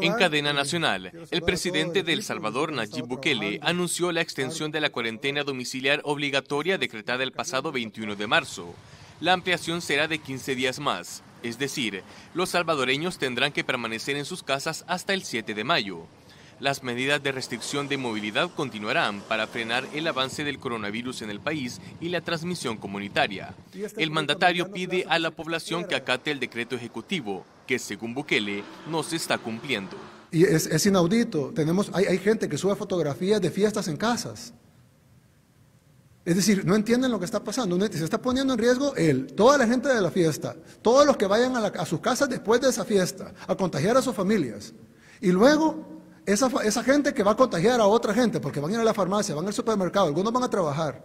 En cadena eh, nacional, el presidente de El Salvador, Nayib Bukele, anunció la extensión de la cuarentena domiciliar obligatoria decretada el pasado 21 de marzo. La ampliación será de 15 días más, es decir, los salvadoreños tendrán que permanecer en sus casas hasta el 7 de mayo. Las medidas de restricción de movilidad continuarán para frenar el avance del coronavirus en el país y la transmisión comunitaria. Este el mandatario pide a la población que acate el decreto ejecutivo, que según Bukele no se está cumpliendo. Y es, inaudito. Tenemos, hay, gente que sube fotografías de fiestas en casas. Es decir, no entienden lo que está pasando. Se está poniendo en riesgo él, toda la gente de la fiesta, todos los que vayan a, sus casas después de esa fiesta, a contagiar a sus familias. Y luego, esa, esa gente que va a contagiar a otra gente, porque van a ir a la farmacia, van al supermercado, algunos van a trabajar.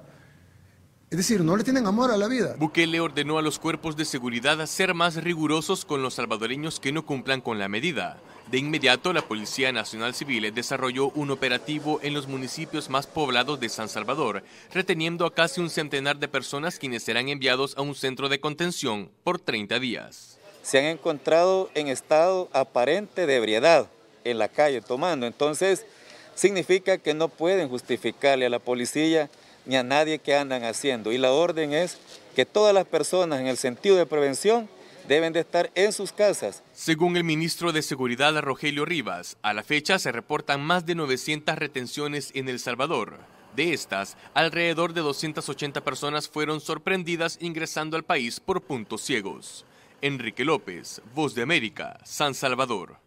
Es decir, no le tienen amor a la vida. Bukele ordenó a los cuerpos de seguridad a ser más rigurosos con los salvadoreños que no cumplan con la medida. De inmediato, la Policía Nacional Civil desarrolló un operativo en los municipios más poblados de San Salvador, reteniendo a casi un centenar de personas quienes serán enviados a un centro de contención por 30 días. Se han encontrado en estado aparente de ebriedad en la calle tomando, entonces significa que no pueden justificarle a la policía ni a nadie que andan haciendo. Y la orden es que todas las personas en el sentido de prevención deben de estar en sus casas. Según el ministro de Seguridad Rogelio Rivas, a la fecha se reportan más de 900 retenciones en El Salvador. De estas, alrededor de 280 personas fueron sorprendidas ingresando al país por puntos ciegos. Enrique López, Voz de América, San Salvador.